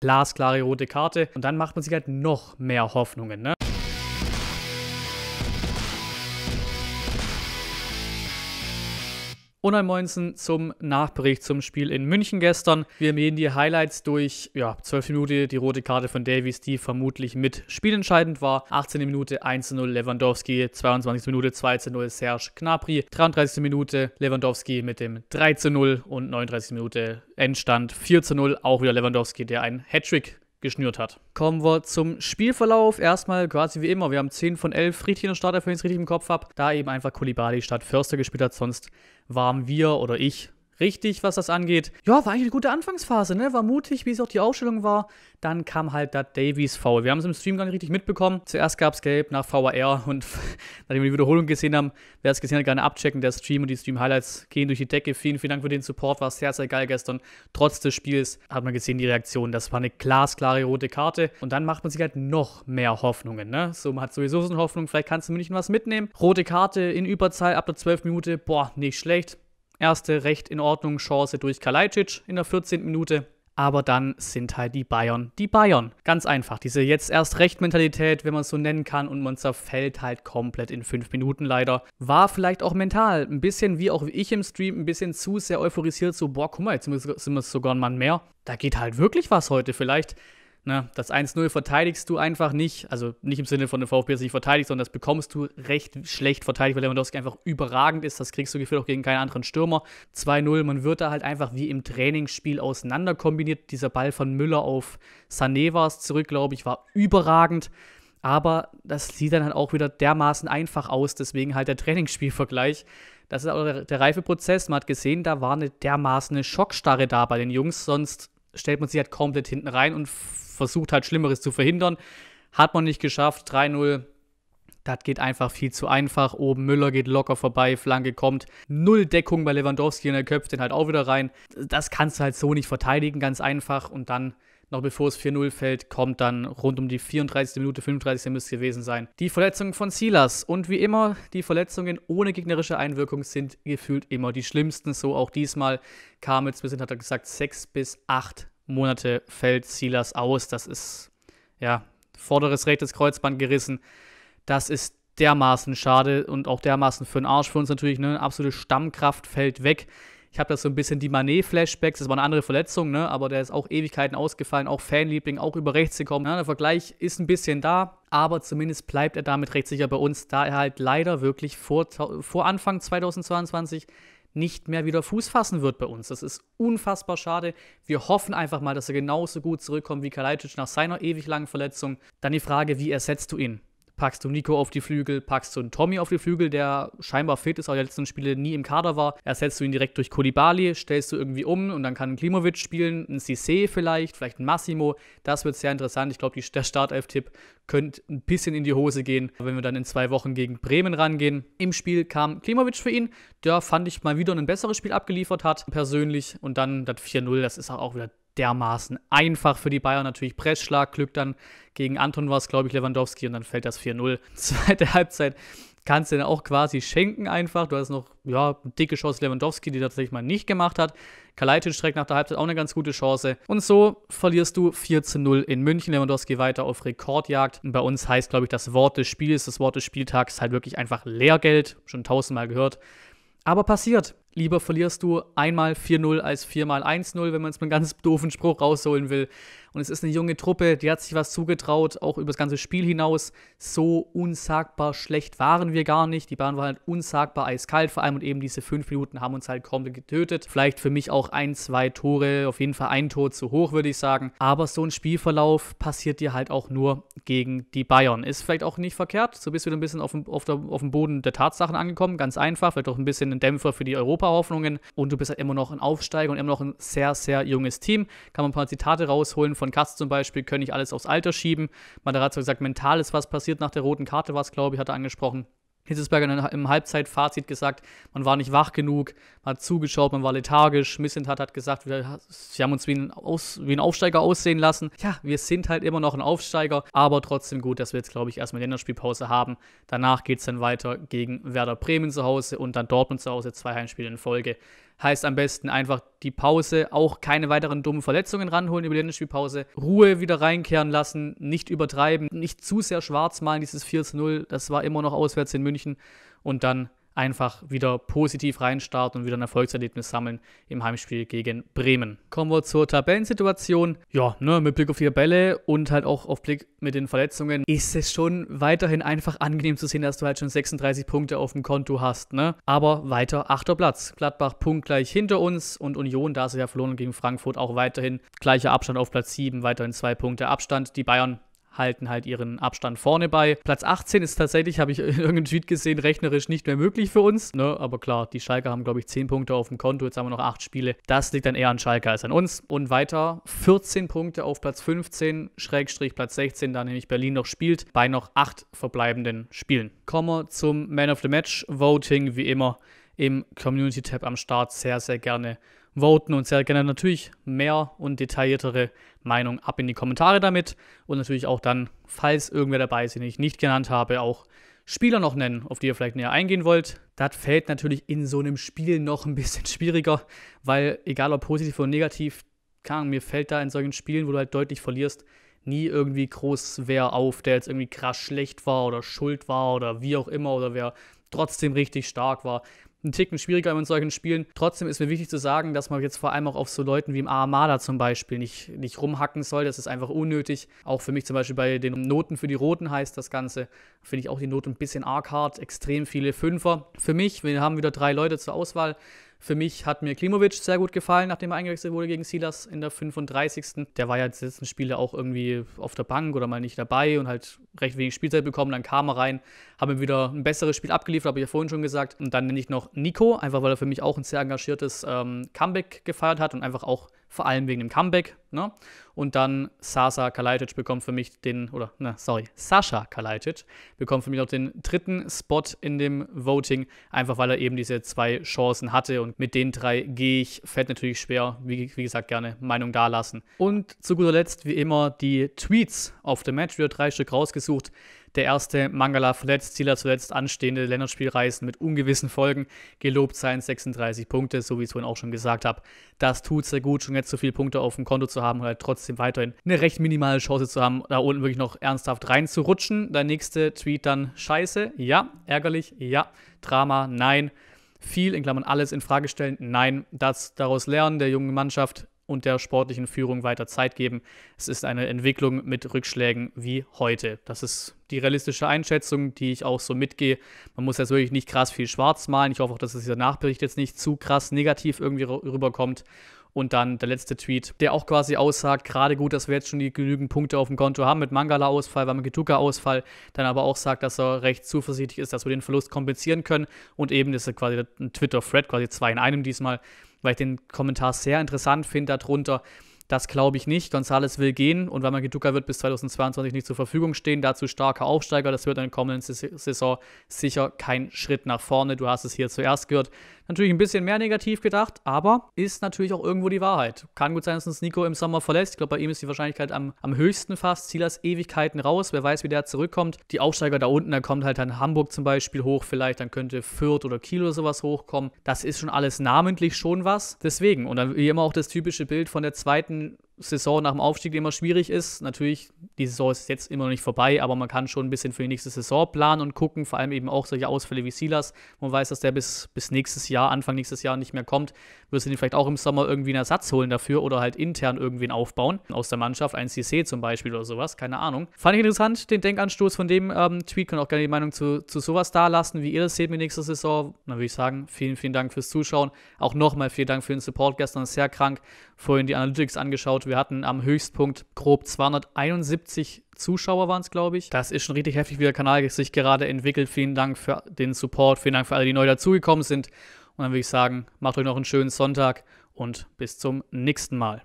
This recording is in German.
glasklare rote Karte. Und dann macht man sich halt noch mehr Hoffnungen. Ne? Und ein Moinsen zum Nachbericht zum Spiel in München gestern. Wir mähen die Highlights durch. Ja, 12 Minuten die rote Karte von Davies, die vermutlich mit spielentscheidend war. 18. Minute 1-0 Lewandowski, 22. Minute 2-0 Serge Gnabry, 33. Minute Lewandowski mit dem 3-0 und 39. Minute Endstand 4-0. Auch wieder Lewandowski, der einen Hattrick geschnürt hat. Kommen wir zum Spielverlauf. Erstmal quasi wie immer. Wir haben 10 von 11 richtig in der Startelf, wenn ich es richtig im Kopf habe. Da eben einfach Kulibali statt Förster gespielt hat. Sonst waren wir oder ich richtig, was das angeht. Ja, war eigentlich eine gute Anfangsphase, ne? War mutig, wie es auch die Ausstellung war. Dann kam halt da Davies Foul. Wir haben es im Stream gar nicht richtig mitbekommen. Zuerst gab es Gelb nach VAR und nachdem wir die Wiederholung gesehen haben, wer es gesehen hat, gerne abchecken. Der Stream und die Stream-Highlights gehen durch die Decke. Vielen, vielen Dank für den Support. War sehr, sehr geil gestern. Trotz des Spiels hat man gesehen, die Reaktion. Das war eine glasklare rote Karte. Und dann macht man sich halt noch mehr Hoffnungen, ne? So, man hat sowieso so eine Hoffnung, vielleicht kannst du München was mitnehmen. Rote Karte in Überzahl ab der 12 Minute. Boah, nicht schlecht Erste recht in Ordnung Chance durch Kalajdzic in der 14. Minute. Aber dann sind halt die Bayern die Bayern. Ganz einfach. Diese jetzt erst recht Mentalität, wenn man es so nennen kann, und man zerfällt halt komplett in fünf Minuten leider. War vielleicht auch mental ein bisschen wie auch ich im Stream, ein bisschen zu sehr euphorisiert, so, boah, guck mal, jetzt sind wir sogar ein Mann mehr. Da geht halt wirklich was heute. Vielleicht Ne? Das 1-0 verteidigst du einfach nicht. Also nicht im Sinne von dem VfB, dass nicht verteidigt, sondern das bekommst du recht schlecht verteidigt, weil Lewandowski einfach überragend ist. Das kriegst du gefühlt auch gegen keinen anderen Stürmer. 2-0, man wird da halt einfach wie im Trainingsspiel auseinander kombiniert. Dieser Ball von Müller auf Sanevas zurück, glaube ich, war überragend. Aber das sieht dann halt auch wieder dermaßen einfach aus, deswegen halt der Trainingsspielvergleich. Das ist auch der, der Reifeprozess. Man hat gesehen, da war eine dermaßen eine Schockstarre da bei den Jungs, sonst stellt man sich halt komplett hinten rein und versucht halt Schlimmeres zu verhindern. Hat man nicht geschafft, 3-0. Das geht einfach viel zu einfach. Oben Müller geht locker vorbei, Flanke kommt. Null Deckung bei Lewandowski und er köpft den halt auch wieder rein. Das kannst du halt so nicht verteidigen, ganz einfach. Und dann noch bevor es 4-0 fällt, kommt dann rund um die 34. Minute, 35. müsste es gewesen sein. Die Verletzungen von Silas und wie immer, die Verletzungen ohne gegnerische Einwirkung sind gefühlt immer die schlimmsten. So auch diesmal kam jetzt, wir sind, hat er gesagt, sechs bis acht Monate fällt Silas aus. Das ist, ja, vorderes rechtes Kreuzband gerissen. Das ist dermaßen schade und auch dermaßen für den Arsch für uns natürlich. Eine absolute Stammkraft fällt weg. Ich habe das so ein bisschen die Manet-Flashbacks, das war eine andere Verletzung, ne? aber der ist auch Ewigkeiten ausgefallen, auch Fanliebling, auch über rechts gekommen. Ja, ne? der Vergleich ist ein bisschen da, aber zumindest bleibt er damit recht sicher bei uns, da er halt leider wirklich vor, vor Anfang 2022 nicht mehr wieder Fuß fassen wird bei uns. Das ist unfassbar schade. Wir hoffen einfach mal, dass er genauso gut zurückkommt wie Kalajdzic nach seiner ewig langen Verletzung. Dann die Frage, wie ersetzt du ihn? Packst du Nico auf die Flügel, packst du einen Tommy auf die Flügel, der scheinbar fit ist, aber der letzten Spiele nie im Kader war. Ersetzt du ihn direkt durch Kolibali, stellst du irgendwie um und dann kann ein Klimovic spielen, ein Cissé vielleicht, vielleicht ein Massimo. Das wird sehr interessant. Ich glaube, der Startelf-Tipp könnte ein bisschen in die Hose gehen, wenn wir dann in zwei Wochen gegen Bremen rangehen. Im Spiel kam Klimovic für ihn, der fand ich mal wieder ein besseres Spiel abgeliefert hat, persönlich. Und dann das 4-0, das ist auch wieder dermaßen einfach für die Bayern. Natürlich Pressschlag, Glück dann gegen Anton war es, glaube ich, Lewandowski und dann fällt das 4-0. Zweite Halbzeit kannst du dann auch quasi schenken einfach. Du hast noch, ja, dicke Chance Lewandowski, die tatsächlich mal nicht gemacht hat. Kalajdzic streckt nach der Halbzeit auch eine ganz gute Chance. Und so verlierst du 4 0 in München. Lewandowski weiter auf Rekordjagd. Und bei uns heißt, glaube ich, das Wort des Spiels, das Wort des Spieltags halt wirklich einfach Lehrgeld. Schon tausendmal gehört. Aber passiert. Lieber verlierst du einmal 4-0 als viermal 1-0, wenn man es mit einem ganz doofen Spruch rausholen will. Und es ist eine junge Truppe, die hat sich was zugetraut, auch über das ganze Spiel hinaus. So unsagbar schlecht waren wir gar nicht. Die Bahn war halt unsagbar eiskalt, vor allem und eben diese fünf Minuten haben uns halt komplett getötet. Vielleicht für mich auch ein, zwei Tore, auf jeden Fall ein Tor zu hoch, würde ich sagen. Aber so ein Spielverlauf passiert dir halt auch nur gegen die Bayern. Ist vielleicht auch nicht verkehrt. So bist du wieder ein bisschen auf dem, auf, der, auf dem Boden der Tatsachen angekommen, ganz einfach. Vielleicht auch ein bisschen ein Dämpfer für die Europa-Hoffnungen. Und du bist halt immer noch ein Aufsteiger und immer noch ein sehr, sehr junges Team. Kann man ein paar Zitate rausholen von von Kast zum Beispiel, können nicht alles aufs Alter schieben. Matarazzo hat gesagt, mental ist was passiert nach der roten Karte, was glaube ich, hat er angesprochen. Hitzelsberger im Halbzeitfazit gesagt, man war nicht wach genug, man hat zugeschaut, man war lethargisch. Missentat hat gesagt, wir, sie haben uns wie ein, Aus, wie ein, Aufsteiger aussehen lassen. Ja, wir sind halt immer noch ein Aufsteiger, aber trotzdem gut, dass wir jetzt, glaube ich, erstmal die Länderspielpause haben. Danach geht es dann weiter gegen Werder Bremen zu Hause und dann Dortmund zu Hause, zwei Heimspiele in Folge. Heißt am besten einfach die Pause, auch keine weiteren dummen Verletzungen ranholen über die Länderspielpause, Ruhe wieder reinkehren lassen, nicht übertreiben, nicht zu sehr schwarz malen, dieses 4-0, das war immer noch auswärts in München und dann einfach wieder positiv reinstarten und wieder ein Erfolgserlebnis sammeln im Heimspiel gegen Bremen. Kommen wir zur Tabellensituation. Ja, ne, mit Blick auf die Tabelle und halt auch auf Blick mit den Verletzungen ist es schon weiterhin einfach angenehm zu sehen, dass du halt schon 36 Punkte auf dem Konto hast, ne? Aber weiter achter Platz. Gladbach punktgleich hinter uns und Union, da sie ja verloren gegen Frankfurt, auch weiterhin gleicher Abstand auf Platz 7, weiterhin zwei Punkte Abstand. Die Bayern halten halt ihren Abstand vorne bei. Platz 18 ist tatsächlich, habe ich in irgendeinem Tweet gesehen, rechnerisch nicht mehr möglich für uns. Ne? Aber klar, die Schalke haben, glaube ich, 10 Punkte auf dem Konto. Jetzt haben wir noch 8 Spiele. Das liegt dann eher an Schalke als an uns. Und weiter 14 Punkte auf Platz 15, Schrägstrich Platz 16, da nämlich Berlin noch spielt, bei noch 8 verbleibenden Spielen. Kommen wir zum Man of the Match Voting, wie immer im Community-Tab am Start. Sehr, sehr gerne voten und sehr gerne natürlich mehr und detailliertere Meinung ab in die Kommentare damit und natürlich auch dann, falls irgendwer dabei ist, den ich nicht genannt habe, auch Spieler noch nennen, auf die ihr vielleicht näher eingehen wollt. Das fällt natürlich in so einem Spiel noch ein bisschen schwieriger, weil egal ob positiv oder negativ, kann, mir fällt da in solchen Spielen, wo du halt deutlich verlierst, nie irgendwie groß wer auf, der jetzt irgendwie krass schlecht war oder schuld war oder wie auch immer oder wer trotzdem richtig stark war. Ein Ticken schwieriger in solchen Spielen. Trotzdem ist mir wichtig zu sagen, dass man jetzt vor allem auch auf so Leuten wie im Armada zum Beispiel nicht, nicht rumhacken soll. Das ist einfach unnötig. Auch für mich zum Beispiel bei den Noten für die Roten heißt das Ganze. Finde ich auch die Noten ein bisschen arg hart. Extrem viele Fünfer. Für mich, wir haben wieder drei Leute zur Auswahl. Für mich hat mir Klimovic sehr gut gefallen, nachdem er eingewechselt wurde gegen Silas in der 35. Der war ja die letzten Spiele auch irgendwie auf der Bank oder mal nicht dabei und halt recht wenig Spielzeit bekommen. Dann kam er rein, habe ihm wieder ein besseres Spiel abgeliefert, habe ich ja vorhin schon gesagt. Und dann nenne ich noch Nico, einfach weil er für mich auch ein sehr engagiertes ähm, Comeback gefeiert hat und einfach auch vor allem wegen dem Comeback. Ne? Und dann Sasa Kalajdzic bekommt für mich den, oder, na, sorry, Sascha Kalajdzic bekommt für mich noch den dritten Spot in dem Voting, einfach weil er eben diese zwei Chancen hatte. Und mit den drei gehe ich, fällt natürlich schwer, wie, wie gesagt, gerne Meinung dalassen. Und zu guter Letzt, wie immer, die Tweets auf dem Match, wieder drei Stück rausgesucht. Der erste, Mangala verletzt, Zieler zuletzt anstehende Länderspielreisen mit ungewissen Folgen. Gelobt seien 36 Punkte, so wie ich es vorhin auch schon gesagt habe. Das tut sehr gut, schon jetzt so viele Punkte auf dem Konto zu haben und halt trotzdem trotzdem weiterhin eine recht minimale Chance zu haben, da unten wirklich noch ernsthaft reinzurutschen. Der nächste Tweet dann Scheiße, ja, ärgerlich, ja, Drama, nein. Viel, in Klammern alles in Frage stellen, nein. Das daraus lernen, der jungen Mannschaft und der sportlichen Führung weiter Zeit geben. Es ist eine Entwicklung mit Rückschlägen wie heute. Das ist die realistische Einschätzung, die ich auch so mitgehe. Man muss jetzt wirklich nicht krass viel schwarz malen. Ich hoffe auch, dass dieser Nachbericht jetzt nicht zu krass negativ irgendwie rüberkommt. Und dann der letzte Tweet, der auch quasi aussagt, gerade gut, dass wir jetzt schon die genügend Punkte auf dem Konto haben mit Mangala-Ausfall, beim Getuka-Ausfall, dann aber auch sagt, dass er recht zuversichtlich ist, dass wir den Verlust kompensieren können. Und eben ist er quasi ein Twitter-Thread, quasi zwei in einem diesmal, weil ich den Kommentar sehr interessant finde darunter. Das glaube ich nicht. Gonzales will gehen und Wamageduka wird bis 2022 nicht zur Verfügung stehen. Dazu starker Aufsteiger. Das wird in der kommenden Saison sicher kein Schritt nach vorne. Du hast es hier zuerst gehört. Natürlich ein bisschen mehr negativ gedacht, aber ist natürlich auch irgendwo die Wahrheit. Kann gut sein, dass uns Nico im Sommer verlässt. Ich glaube, bei ihm ist die Wahrscheinlichkeit am, am höchsten fast. Silas Ewigkeiten raus. Wer weiß, wie der zurückkommt. Die Aufsteiger da unten, da kommt halt dann Hamburg zum Beispiel hoch, vielleicht. Dann könnte Fürth oder Kiel oder sowas hochkommen. Das ist schon alles namentlich schon was. Deswegen, und dann wie immer auch das typische Bild von der zweiten Saison nach dem Aufstieg immer schwierig ist. Natürlich, die Saison ist jetzt immer noch nicht vorbei, aber man kann schon ein bisschen für die nächste Saison planen und gucken. Vor allem eben auch solche Ausfälle wie Silas. Man weiß, dass der bis, bis nächstes Jahr, Anfang nächstes Jahr nicht mehr kommt wirst du dir vielleicht auch im Sommer irgendwie einen Ersatz holen dafür oder halt intern irgendwen aufbauen aus der Mannschaft, ein CC zum Beispiel oder sowas, keine Ahnung. Fand ich interessant, den Denkanstoß von dem ähm, Tweet. Könnt auch gerne die Meinung zu, zu sowas da lassen, wie ihr das seht mit nächster Saison. Dann würde ich sagen, vielen, vielen Dank fürs Zuschauen. Auch nochmal vielen Dank für den Support gestern, sehr krank. Vorhin die Analytics angeschaut. Wir hatten am Höchstpunkt grob 271 Zuschauer waren es, glaube ich. Das ist schon richtig heftig, wie der Kanal sich gerade entwickelt. Vielen Dank für den Support, vielen Dank für alle, die neu dazugekommen sind. Und dann würde ich sagen, macht euch noch einen schönen Sonntag und bis zum nächsten Mal.